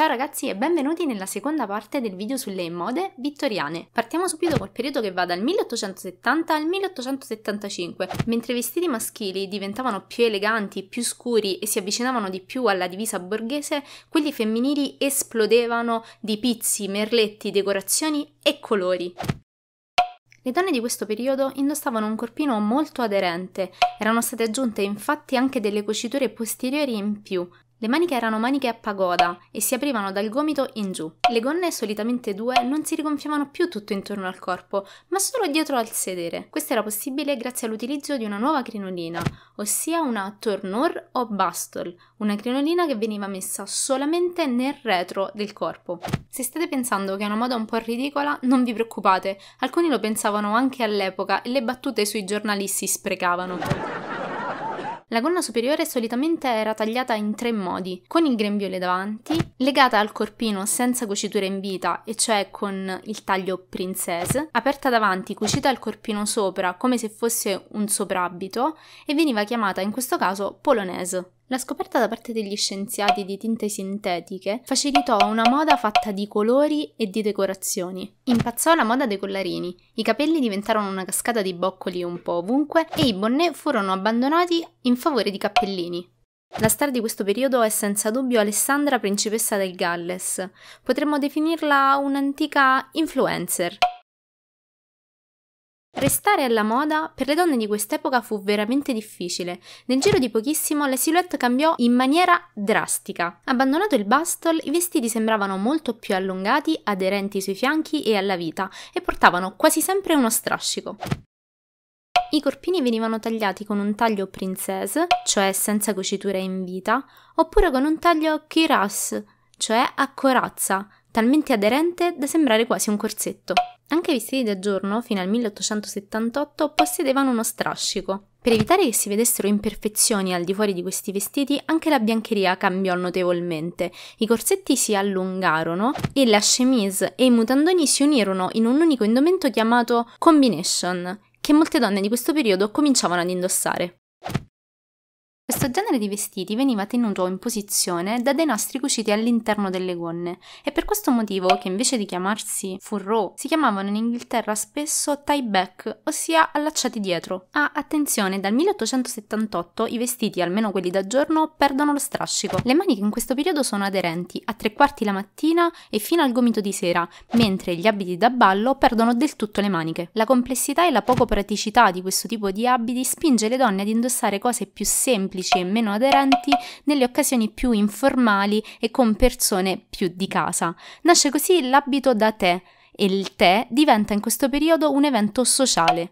Ciao ragazzi e benvenuti nella seconda parte del video sulle mode vittoriane. Partiamo subito col periodo che va dal 1870 al 1875. Mentre i vestiti maschili diventavano più eleganti, più scuri e si avvicinavano di più alla divisa borghese, quelli femminili esplodevano di pizzi, merletti, decorazioni e colori. Le donne di questo periodo indossavano un corpino molto aderente, erano state aggiunte infatti anche delle cuciture posteriori in più, le maniche erano maniche a pagoda e si aprivano dal gomito in giù. Le gonne, solitamente due, non si rigonfiavano più tutto intorno al corpo, ma solo dietro al sedere. Questo era possibile grazie all'utilizzo di una nuova crinolina, ossia una tornor o bastol, una crinolina che veniva messa solamente nel retro del corpo. Se state pensando che è una moda un po' ridicola, non vi preoccupate, alcuni lo pensavano anche all'epoca e le battute sui giornali si sprecavano. La gonna superiore solitamente era tagliata in tre modi, con il grembiule davanti, legata al corpino senza cucitura in vita, e cioè con il taglio princesse, aperta davanti, cucita al corpino sopra come se fosse un soprabito, e veniva chiamata in questo caso polonese. La scoperta da parte degli scienziati di tinte sintetiche facilitò una moda fatta di colori e di decorazioni. Impazzò la moda dei collarini, i capelli diventarono una cascata di boccoli un po' ovunque e i bonnet furono abbandonati in favore di cappellini. La star di questo periodo è senza dubbio Alessandra, principessa del Galles. Potremmo definirla un'antica influencer. Restare alla moda per le donne di quest'epoca fu veramente difficile. Nel giro di pochissimo la silhouette cambiò in maniera drastica. Abbandonato il bustol, i vestiti sembravano molto più allungati, aderenti sui fianchi e alla vita, e portavano quasi sempre uno strascico. I corpini venivano tagliati con un taglio princesse, cioè senza cuciture in vita, oppure con un taglio cuirass, cioè a corazza, talmente aderente da sembrare quasi un corsetto. Anche i vestiti da giorno, fino al 1878, possedevano uno strascico. Per evitare che si vedessero imperfezioni al di fuori di questi vestiti, anche la biancheria cambiò notevolmente. I corsetti si allungarono e la chemise e i mutandoni si unirono in un unico indumento chiamato combination, che molte donne di questo periodo cominciavano ad indossare. Questo genere di vestiti veniva tenuto in posizione da dei nastri cuciti all'interno delle gonne e per questo motivo che invece di chiamarsi furrow si chiamavano in Inghilterra spesso tie back, ossia allacciati dietro. Ah, attenzione, dal 1878 i vestiti, almeno quelli da giorno, perdono lo strascico. Le maniche in questo periodo sono aderenti a tre quarti la mattina e fino al gomito di sera, mentre gli abiti da ballo perdono del tutto le maniche. La complessità e la poco praticità di questo tipo di abiti spinge le donne ad indossare cose più semplici semplici e meno aderenti nelle occasioni più informali e con persone più di casa. Nasce così l'abito da tè e il tè diventa in questo periodo un evento sociale.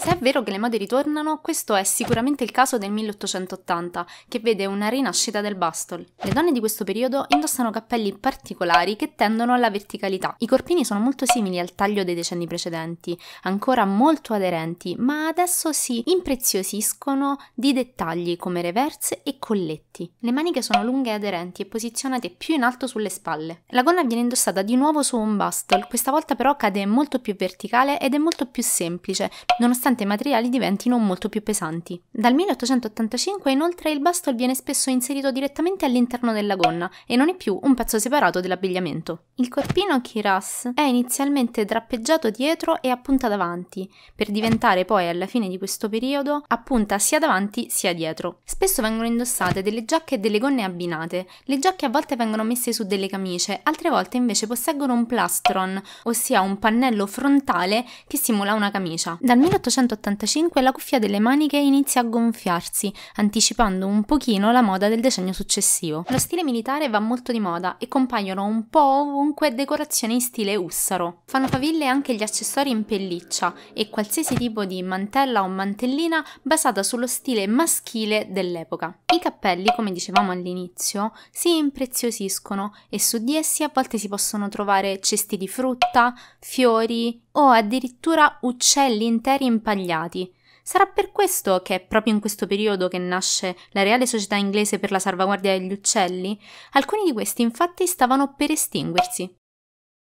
Se è vero che le mode ritornano, questo è sicuramente il caso del 1880, che vede una rinascita del bustle. Le donne di questo periodo indossano cappelli particolari che tendono alla verticalità. I corpini sono molto simili al taglio dei decenni precedenti, ancora molto aderenti, ma adesso si impreziosiscono di dettagli come reverse e colletti. Le maniche sono lunghe e aderenti e posizionate più in alto sulle spalle. La gonna viene indossata di nuovo su un bustle, questa volta però cade molto più verticale ed è molto più semplice, nonostante nonostante i materiali diventino molto più pesanti. Dal 1885 inoltre il bastol viene spesso inserito direttamente all'interno della gonna e non è più un pezzo separato dell'abbigliamento. Il corpino Kiras è inizialmente drappeggiato dietro e a punta davanti, per diventare poi alla fine di questo periodo a punta sia davanti sia dietro. Spesso vengono indossate delle giacche e delle gonne abbinate. Le giacche a volte vengono messe su delle camicie, altre volte invece posseggono un plastron, ossia un pannello frontale che simula una camicia. Dal 1885 1985 la cuffia delle maniche inizia a gonfiarsi, anticipando un pochino la moda del decennio successivo. Lo stile militare va molto di moda e compaiono un po' ovunque decorazioni in stile ussaro. Fanno faville anche gli accessori in pelliccia e qualsiasi tipo di mantella o mantellina basata sullo stile maschile dell'epoca. I cappelli, come dicevamo all'inizio, si impreziosiscono e su di essi a volte si possono trovare cesti di frutta, fiori, o addirittura uccelli interi impagliati. Sarà per questo che è proprio in questo periodo che nasce la Reale Società Inglese per la salvaguardia degli uccelli? Alcuni di questi infatti stavano per estinguersi.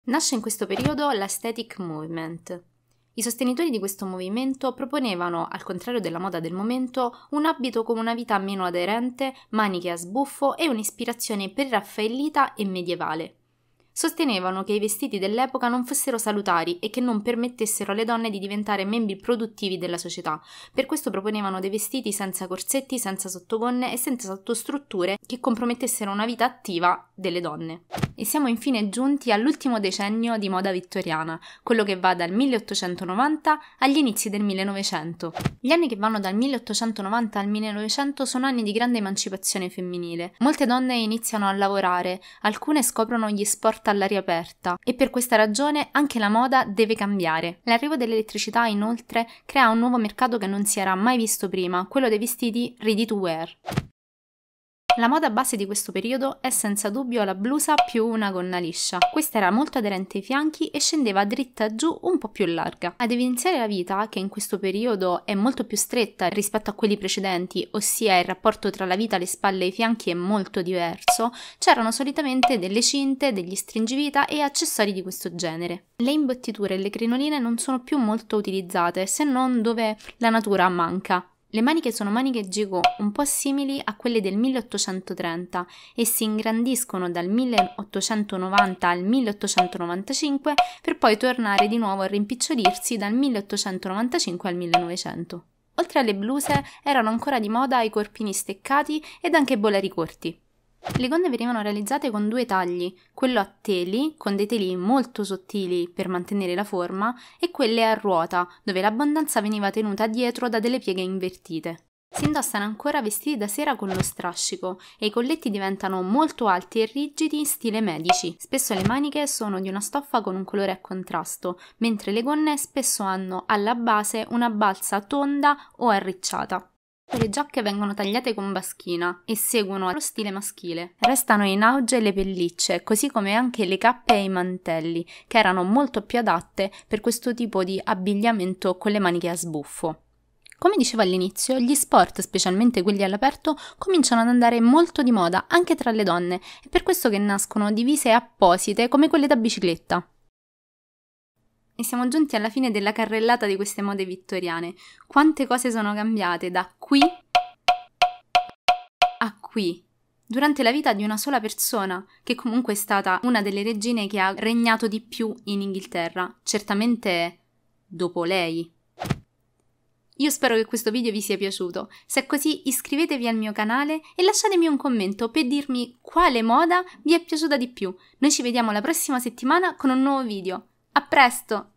Nasce in questo periodo l'Aesthetic Movement. I sostenitori di questo movimento proponevano, al contrario della moda del momento, un abito con una vita meno aderente, maniche a sbuffo e un'ispirazione preraffaellita e medievale sostenevano che i vestiti dell'epoca non fossero salutari e che non permettessero alle donne di diventare membri produttivi della società. Per questo proponevano dei vestiti senza corsetti, senza sottogonne e senza sottostrutture che compromettessero una vita attiva delle donne. E siamo infine giunti all'ultimo decennio di moda vittoriana, quello che va dal 1890 agli inizi del 1900. Gli anni che vanno dal 1890 al 1900 sono anni di grande emancipazione femminile. Molte donne iniziano a lavorare, alcune scoprono gli sport fatta all'aria aperta e per questa ragione anche la moda deve cambiare. L'arrivo dell'elettricità inoltre crea un nuovo mercato che non si era mai visto prima, quello dei vestiti ready to wear. La moda base di questo periodo è senza dubbio la blusa più una gonna liscia. Questa era molto aderente ai fianchi e scendeva dritta giù un po' più larga. Ad evidenziare la vita, che in questo periodo è molto più stretta rispetto a quelli precedenti, ossia il rapporto tra la vita, le spalle e i fianchi è molto diverso, c'erano solitamente delle cinte, degli stringivita e accessori di questo genere. Le imbottiture e le crinoline non sono più molto utilizzate, se non dove la natura manca. Le maniche sono maniche gigot, un po' simili a quelle del 1830 e si ingrandiscono dal 1890 al 1895 per poi tornare di nuovo a rimpicciolirsi dal 1895 al 1900. Oltre alle bluse erano ancora di moda i corpini steccati ed anche i bolari corti. Le gonne venivano realizzate con due tagli, quello a teli, con dei teli molto sottili per mantenere la forma, e quelle a ruota, dove l'abbondanza veniva tenuta dietro da delle pieghe invertite. Si indossano ancora vestiti da sera con lo strascico e i colletti diventano molto alti e rigidi in stile medici. Spesso le maniche sono di una stoffa con un colore a contrasto, mentre le gonne spesso hanno alla base una balsa tonda o arricciata. Le giacche vengono tagliate con baschina e seguono lo stile maschile. Restano in auge le pellicce, così come anche le cappe e i mantelli, che erano molto più adatte per questo tipo di abbigliamento con le maniche a sbuffo. Come dicevo all'inizio, gli sport, specialmente quelli all'aperto, cominciano ad andare molto di moda anche tra le donne, è per questo che nascono divise apposite come quelle da bicicletta. E siamo giunti alla fine della carrellata di queste mode vittoriane. Quante cose sono cambiate da qui a qui durante la vita di una sola persona, che comunque è stata una delle regine che ha regnato di più in Inghilterra, certamente dopo lei. Io spero che questo video vi sia piaciuto, se è così iscrivetevi al mio canale e lasciatemi un commento per dirmi quale moda vi è piaciuta di più. Noi ci vediamo la prossima settimana con un nuovo video. A presto!